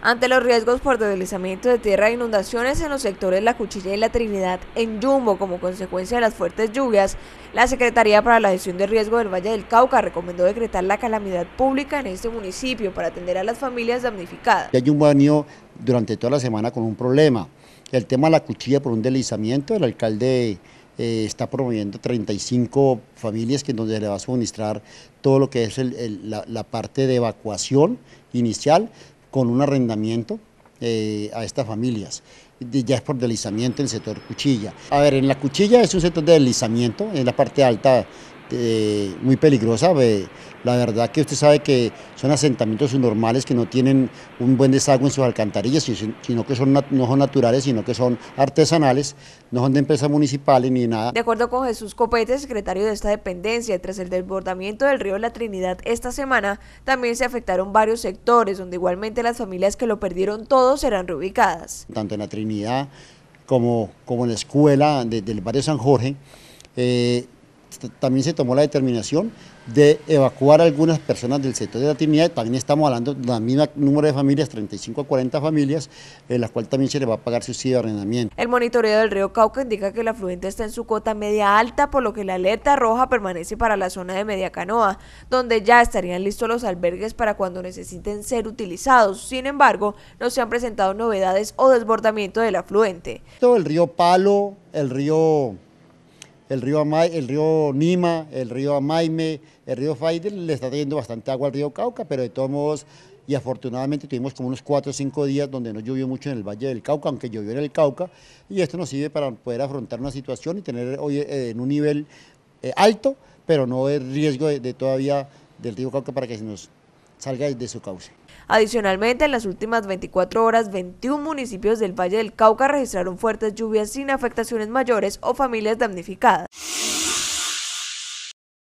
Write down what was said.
Ante los riesgos por deslizamiento de tierra e inundaciones en los sectores La Cuchilla y La Trinidad en Yumbo como consecuencia de las fuertes lluvias, la Secretaría para la Gestión de Riesgo del Valle del Cauca recomendó decretar la calamidad pública en este municipio para atender a las familias damnificadas. Hay un baño durante toda la semana con un problema, el tema de La Cuchilla por un deslizamiento, el alcalde eh, está promoviendo 35 familias que donde le va a suministrar todo lo que es la, parte de evacuación inicial, con un arrendamiento eh, a estas familias. Ya es por deslizamiento en el sector cuchilla. A ver, en la cuchilla es un sector de deslizamiento, en la parte alta eh, muy peligrosa. la verdad que usted sabe que son asentamientos normales que no tienen un buen desagüe en sus alcantarillas, sino que son, no son naturales, sino que son artesanales, no son de empresas municipales ni nada. De acuerdo con Jesús Copete, secretario de esta dependencia, tras el desbordamiento del río La Trinidad esta semana, también se afectaron varios sectores, donde igualmente las familias que lo perdieron todos serán reubicadas. Tanto en La Trinidad como, como en la escuela del barrio San Jorge, eh, también se tomó la determinación de evacuar a algunas personas del sector de la Trinidad, también estamos hablando de la misma número de familias, 35 a 40 familias, en las cuales también se le va a pagar subsidio de arrendamiento. El monitoreo del río Cauca indica que el afluente está en su cota media alta, por lo que la alerta roja permanece para la zona de Media Canoa, donde ya estarían listos los albergues para cuando necesiten ser utilizados. Sin embargo, no se han presentado novedades o desbordamiento del afluente. Todo el río Palo, el río el río, el río Nima, el río Amaime, el río Faidel, le está trayendo bastante agua al río Cauca, pero de todos modos, y afortunadamente tuvimos como unos 4 o 5 días donde no llovió mucho en el Valle del Cauca, aunque llovió en el Cauca, y esto nos sirve para poder afrontar una situación y tener hoy eh, en un nivel eh, alto, pero no el riesgo de todavía del río Cauca para que se nos salgáis de su cauce. Adicionalmente, en las últimas 24 horas, 21 municipios del Valle del Cauca registraron fuertes lluvias sin afectaciones mayores o familias damnificadas.